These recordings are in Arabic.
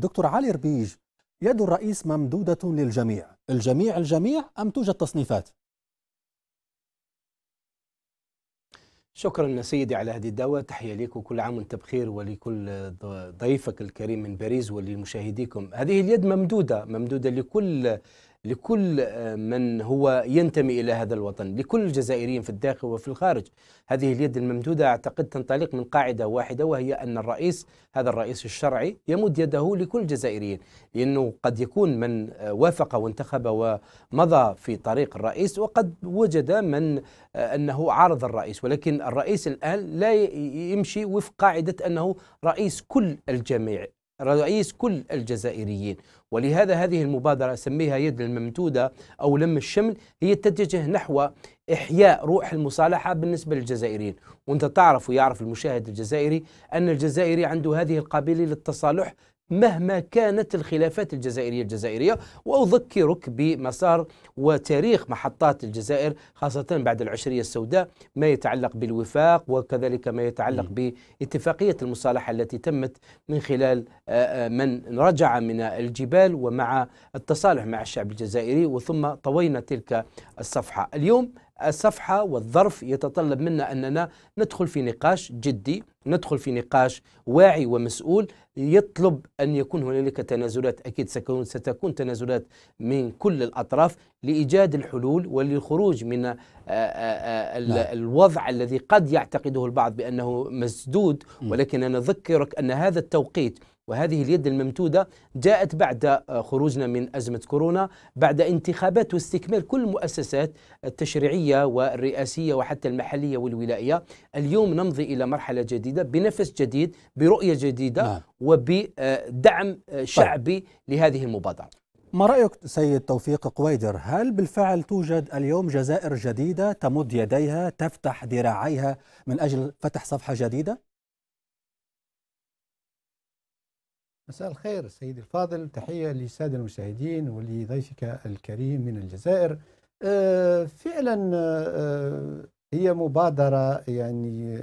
دكتور علي ربيج يد الرئيس ممدودة للجميع الجميع الجميع أم توجد تصنيفات؟ شكرا سيدي على هذه الدعوة تحية لك وكل عام وانت بخير ولكل ضيفك الكريم من باريس ولمشاهديكم هذه اليد ممدودة ممدودة لكل لكل آه، من هو ينتمي الى هذا الوطن، لكل الجزائريين في الداخل وفي الخارج. هذه اليد الممدوده اعتقد تنطلق من قاعده واحده وهي ان الرئيس هذا الرئيس الشرعي يمد يده لكل الجزائريين، لانه قد يكون من آه، وافق وانتخب ومضى في طريق الرئيس وقد وجد من آه، انه عارض الرئيس، ولكن الرئيس الان لا يمشي وفق قاعده انه رئيس كل الجميع، رئيس كل الجزائريين ولهذا هذه المبادرة أسميها يد الممدودة أو لم الشمل هي تتجه نحو إحياء روح المصالحة بالنسبة للجزائريين وأنت تعرف ويعرف المشاهد الجزائري أن الجزائري عنده هذه القابلية للتصالح مهما كانت الخلافات الجزائرية الجزائرية وأذكرك بمسار وتاريخ محطات الجزائر خاصة بعد العشرية السوداء ما يتعلق بالوفاق وكذلك ما يتعلق باتفاقية المصالحة التي تمت من خلال آه، آه، من رجع من الجبال ومع التصالح مع الشعب الجزائري وثم طوينا تلك الصفحة اليوم الصفحة والظرف يتطلب منا أننا ندخل في نقاش جدي ندخل في نقاش واعي ومسؤول يطلب أن يكون هنالك تنازلات أكيد ستكون, ستكون تنازلات من كل الأطراف لإيجاد الحلول وللخروج من آه، آه، آه، نعم. الوضع الذي قد يعتقده البعض بأنه مسدود ولكن أنا أذكرك أن هذا التوقيت وهذه اليد الممتودة جاءت بعد آه، خروجنا من أزمة كورونا بعد انتخابات واستكمال كل المؤسسات التشريعية والرئاسية وحتى المحلية والولائية اليوم نمضي إلى مرحلة جديدة بنفس جديد برؤية جديدة نعم. وبدعم آه، طيب. شعبي طيب. لهذه المبادرة ما رأيك سيد توفيق قويدر هل بالفعل توجد اليوم جزائر جديدة تمد يديها تفتح ذراعيها من أجل فتح صفحة جديدة؟ مساء الخير سيدي الفاضل تحية للسادة المشاهدين ولضيفك الكريم من الجزائر آه، فعلا آه، آه، هي مبادرة يعني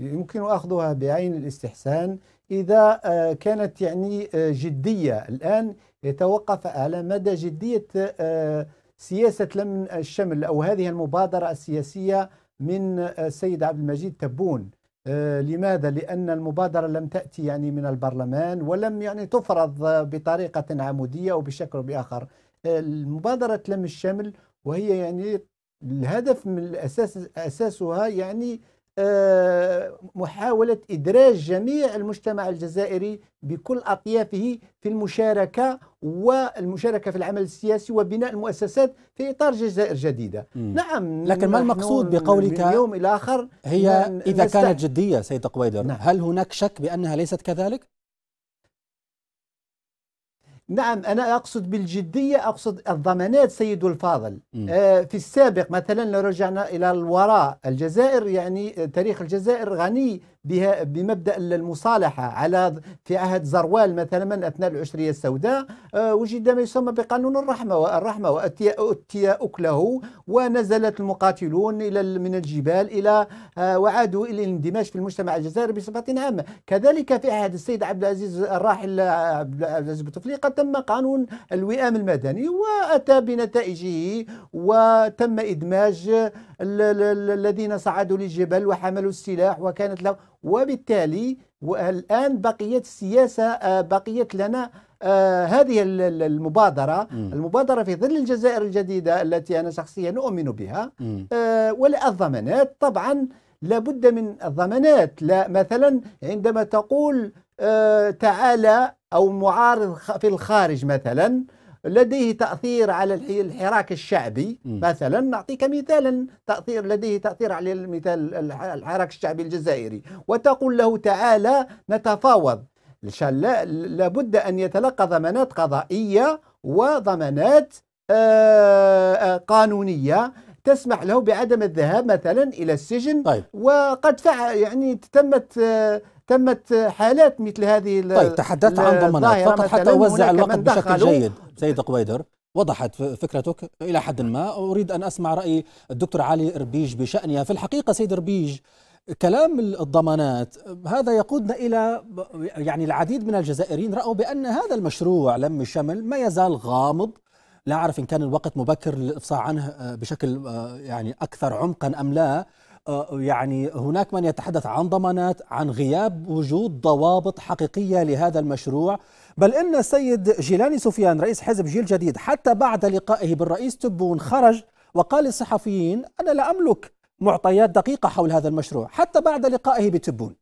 يمكن أخذها بعين الاستحسان إذا كانت يعني جدية الآن يتوقف على مدى جدية سياسة لمن الشمل أو هذه المبادرة السياسية من السيد عبد المجيد تبون آه، لماذا؟ لأن المبادرة لم تأتي يعني من البرلمان ولم يعني تفرض بطريقة عمودية أو بشكل أو بآخر آه، المبادرة لم الشمل وهي يعني الهدف من الأساس أساسها يعني آه، محاولة إدراج جميع المجتمع الجزائري بكل أطيافه في المشاركة والمشاركة في العمل السياسي وبناء المؤسسات في إطار جزائر جديدة مم. نعم لكن ما المقصود بقولك من يوم إلى آخر هي إذا كانت جدية سيد قويدر نعم. هل هناك شك بأنها ليست كذلك؟ نعم أنا أقصد بالجدية أقصد الضمانات سيد الفاضل آه في السابق مثلا لو رجعنا إلى الوراء الجزائر يعني آه، تاريخ الجزائر غني بها بمبدا المصالحه على في عهد زروال مثلا من اثناء العشريه السوداء آه، وجد ما يسمى بقانون الرحمه والرحمه واتي اكله ونزلت المقاتلون الى من الجبال الى آه، وعادوا الى الاندماج في المجتمع الجزائري بصفه عامه كذلك في عهد السيد عبد العزيز الراحل آه، عبد العزيز بوتفليقه تم قانون الوئام المدني واتى بنتائجه وتم ادماج الذين صعدوا للجبل وحملوا السلاح وكانت له وبالتالي الآن بقيت السياسة آه، بقيت لنا آه، هذه المبادرة المبادرة في ظل الجزائر الجديدة التي أنا شخصيا أؤمن بها آه، والضمانات طبعا لابد من الضمانات لا مثلا عندما تقول تعالى أو معارض في الخارج مثلا لديه تأثير على الحراك الشعبي م. مثلا نعطيك مثالا تأثير لديه تأثير على المثال الحراك الشعبي الجزائري وتقول له تعالى نتفاوض لابد أن يتلقى ضمانات قضائية وضمانات آه، آه، قانونية تسمح له بعدم الذهاب مثلا الى السجن طيب. وقد فعل يعني تمت آه، تمت حالات مثل هذه طيب تحدثت عن ضمانات فقط حتى اوزع الوقت بشكل جيد سيد قويدر وضحت فكرتك الى حد ما اريد ان اسمع راي الدكتور علي ربيج بشانها في الحقيقه سيد ربيج كلام الضمانات هذا يقودنا الى يعني العديد من الجزائريين راوا بان هذا المشروع لم الشمل ما يزال غامض لا اعرف ان كان الوقت مبكر للافصاح عنه آه، بشكل آه، يعني اكثر عمقا ام لا آه، يعني هناك من يتحدث عن ضمانات عن غياب وجود ضوابط حقيقية لهذا المشروع بل إن السيد جيلاني سفيان رئيس حزب جيل جديد حتى بعد لقائه بالرئيس تبون خرج وقال للصحفيين أنا لا أملك معطيات دقيقة حول هذا المشروع حتى بعد لقائه بتبون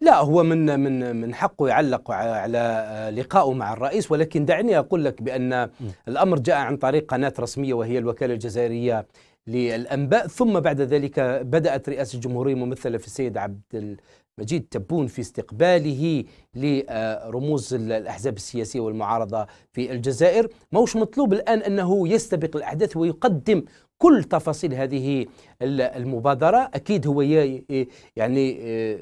لا هو من من من حقه يعلق على آه، لقائه مع الرئيس ولكن دعني اقول لك بان الامر جاء عن طريق قناه رسميه وهي الوكاله الجزائريه للانباء ثم بعد ذلك بدات رئاسه الجمهوريه ممثله في السيد عبد مجيد تبون في استقباله لرموز الأحزاب السياسية والمعارضة في الجزائر موش مطلوب الآن أنه يستبق الأحداث ويقدم كل تفاصيل هذه المبادرة أكيد هو يعني آه،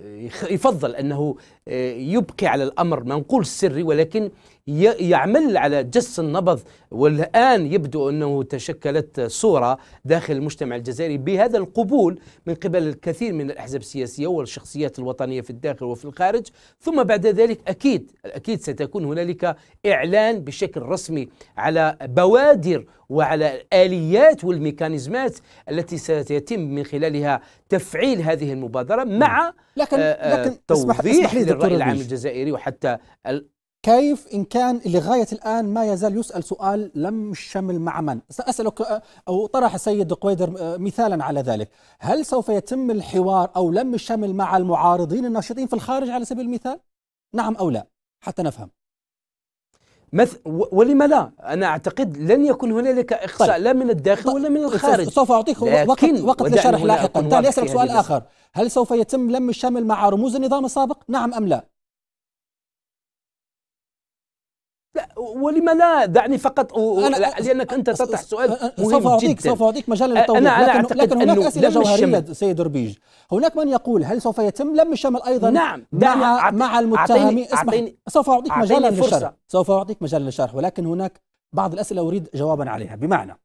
يفضل أنه آه، يبقي على الأمر ما نقول السري ولكن يعمل على جس النبض والآن يبدو أنه تشكلت صورة داخل المجتمع الجزائري بهذا القبول من قبل الكثير من الأحزاب السياسية والشخصيات الوطنية في الداخل وفي الخارج ثم بعد ذلك أكيد أكيد ستكون هنالك إعلان بشكل رسمي على بوادر وعلى الآليات والميكانيزمات التي سيتم من خلالها تفعيل هذه المبادرة مع لكن, آه، آه، لكن توضيح اسمح للرأي العام الجزائري وحتى كيف إن كان لغاية الآن ما يزال يسأل سؤال لم الشمل مع من سأسألك أو طرح السيد قويدر آه، مثالا على ذلك هل سوف يتم الحوار أو لم الشمل مع المعارضين الناشطين في الخارج على سبيل المثال نعم أو لا حتى نفهم مث... ولما لا؟ أنا أعتقد لن يكون هنالك إخصاء طيب. لا من الداخل طيب. ولا من الخارج سوف أعطيك وقت, وقت لشرح لاحقا تعال أسألك سؤال آخر هل سوف يتم لم الشمل مع رموز النظام السابق؟ نعم أم لا؟ ولما لا دعني فقط و... أنا لانك انت تطرح سؤال سوف اعطيك سوف اعطيك مجال للتوضيح أنا لكن, أعتقد لكن هناك اسئله جوهريه سيد ربيج هناك من يقول هل سوف يتم لم الشمل ايضا نعم مع, أعطي مع المتهمين اسمح سوف اعطيك مجالا للشرح سوف اعطيك مجالا للشرح ولكن هناك بعض الاسئله اريد جوابا عليها بمعنى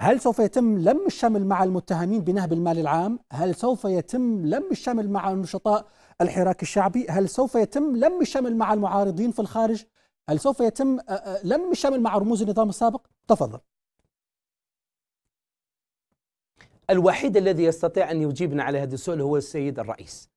هل سوف يتم لم الشمل مع المتهمين بنهب المال العام؟ هل سوف يتم لم الشمل مع النشطاء الحراك الشعبي؟ هل سوف يتم لم الشمل مع المعارضين في الخارج؟ هل سوف يتم لم الشمل مع رموز النظام السابق؟ تفضل الوحيد الذي يستطيع أن يجيبنا على هذا السؤال هو السيد الرئيس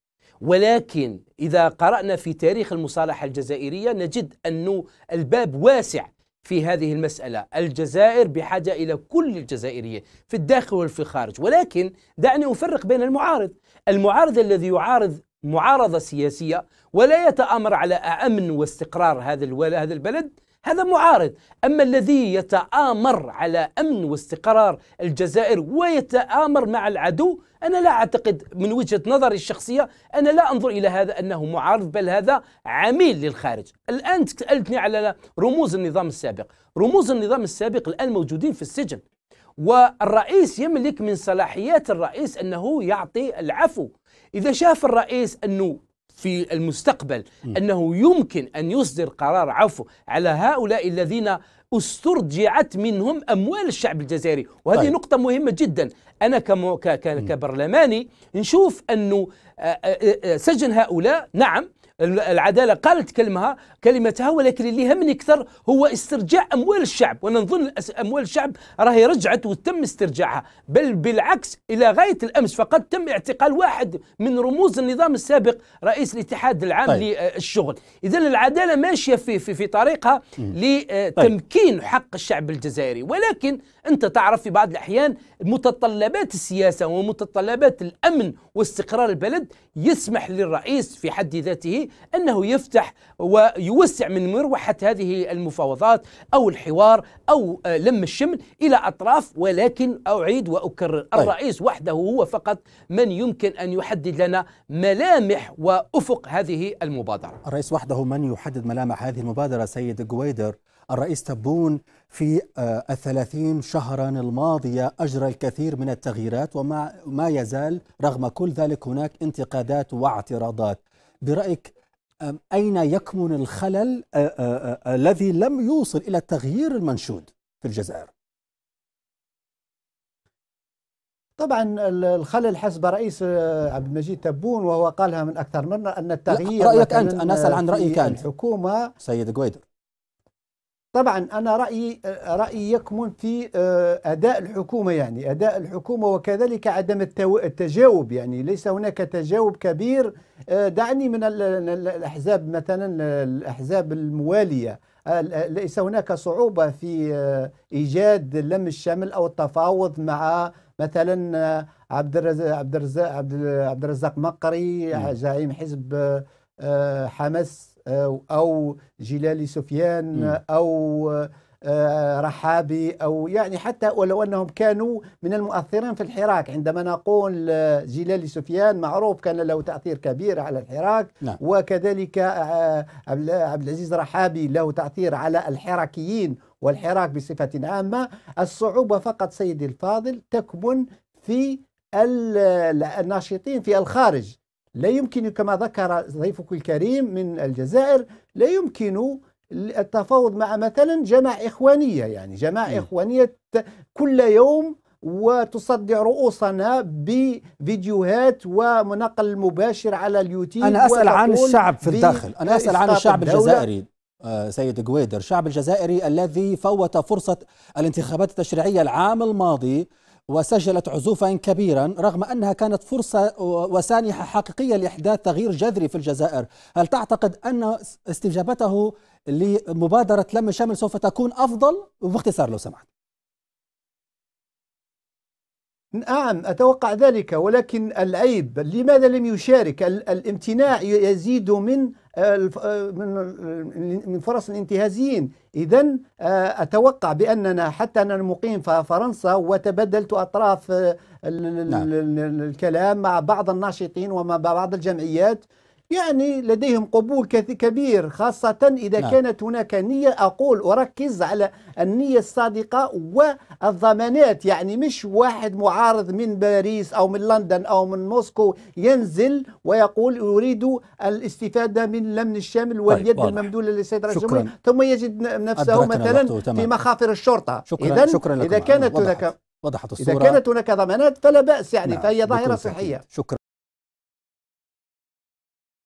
ولكن إذا قرأنا في تاريخ المصالحة الجزائرية نجد أن الباب واسع في هذه المسألة الجزائر بحاجة إلى كل الجزائريين في الداخل وفي الخارج ولكن دعني أفرق بين المعارض المعارض الذي يعارض معارضة سياسية ولا يتآمر على أمن واستقرار هذا هذا البلد هذا معارض أما الذي يتآمر على أمن واستقرار الجزائر ويتآمر مع العدو أنا لا أعتقد من وجهة نظري الشخصية أنا لا أنظر إلى هذا أنه معارض بل هذا عميل للخارج الآن سألتني على رموز النظام السابق رموز النظام السابق الآن موجودين في السجن والرئيس يملك من صلاحيات الرئيس انه يعطي العفو اذا شاف الرئيس انه في المستقبل انه يمكن ان يصدر قرار عفو على هؤلاء الذين استرجعت منهم اموال الشعب الجزائري وهذه طيب. نقطه مهمه جدا انا كمو كبرلماني نشوف انه آه، آه، آه، سجن هؤلاء نعم العداله قالت كلمها كلمتها ولكن اللي يهمني اكثر هو استرجاع اموال الشعب وانا نظن اموال الشعب راهي رجعت وتم استرجاعها بل بالعكس الى غايه الامس فقد تم اعتقال واحد من رموز النظام السابق رئيس الاتحاد العام طيب. للشغل اذا العداله ماشيه في في, في طريقها لتمكين آه، طيب. حق الشعب الجزائري ولكن انت تعرف في بعض الاحيان متطلبات السياسه ومتطلبات الامن واستقرار البلد يسمح للرئيس في حد ذاته أنه يفتح ويوسع من مروحة هذه المفاوضات أو الحوار أو آه، لم الشمل إلى أطراف ولكن أعيد وأكرر طيب. الرئيس وحده هو فقط من يمكن أن يحدد لنا ملامح وأفق هذه المبادرة الرئيس وحده من يحدد ملامح هذه المبادرة سيد جويدر الرئيس تبون في آه، الثلاثين شهرا الماضية أجرى الكثير من التغييرات وما ما يزال رغم كل ذلك هناك انتقادات واعتراضات برأيك أين يكمن الخلل الذي لم يوصل إلى التغيير المنشود في الجزائر طبعا الخلل حسب رئيس عبد المجيد تبون وهو قالها من اكثر من مره ان التغيير رايك انت انا اسال عن رايك انت الحكومه سيد قويدر طبعا أنا رأيي رأيي يكمن في آه، أداء الحكومة يعني أداء الحكومة وكذلك عدم التجاوب يعني ليس هناك تجاوب كبير آه، دعني من الأحزاب مثلا الأحزاب الموالية آه، ليس هناك صعوبة في إيجاد لم الشمل أو التفاوض مع مثلا عبد الرزاق عبد الرزاق عبد الرزاق مقري زعيم نعم. حزب حماس أو جلالي سفيان أو آه، رحابي أو يعني حتى ولو أنهم كانوا من المؤثرين في الحراك عندما نقول جلالي سفيان معروف كان له تأثير كبير على الحراك نعم. وكذلك آه، عبد العزيز رحابي له تأثير على الحراكيين والحراك بصفة عامة الصعوبة فقط سيدي الفاضل تكمن في الناشطين في الخارج لا يمكن كما ذكر ضيفك الكريم من الجزائر لا يمكن التفاوض مع مثلا جماعة إخوانية يعني جماعة إخوانية كل يوم وتصدع رؤوسنا بفيديوهات ونقل مباشر على اليوتيوب أنا أسأل عن الشعب في الداخل أنا أسأل عن الشعب الجزائري آه، سيد قويدر الشعب الجزائري الذي فوت فرصة الانتخابات التشريعية العام الماضي وسجلت عزوفا كبيرا رغم أنها كانت فرصة وسانحة حقيقية لإحداث تغيير جذري في الجزائر هل تعتقد أن استجابته لمبادرة لم شمل سوف تكون أفضل وباختصار لو سمحت نعم أتوقع ذلك ولكن العيب لماذا لم يشارك الامتناع يزيد من آه، من فرص الانتهازيين إذا آه، أتوقع بأننا حتى انا مقيم في فرنسا وتبدلت أطراف آه، نعم. الكلام مع بعض الناشطين ومع بعض الجمعيات يعني لديهم قبول كبير خاصة إذا نعم. كانت هناك نية أقول أركز على النية الصادقة والضمانات يعني مش واحد معارض من باريس أو من لندن أو من موسكو ينزل ويقول يريد الاستفادة من الأمن الشامل طيب، واليد طيب الممدولة للسيد رئيس الجمهورية ثم يجد نفسه مثلا في مخافر الشرطة شكرا إذن شكرا لكم إذا كانت هناك وضحت الصورة إذا كانت هناك ضمانات فلا بأس يعني نعم. فهي ظاهرة صحية شكرا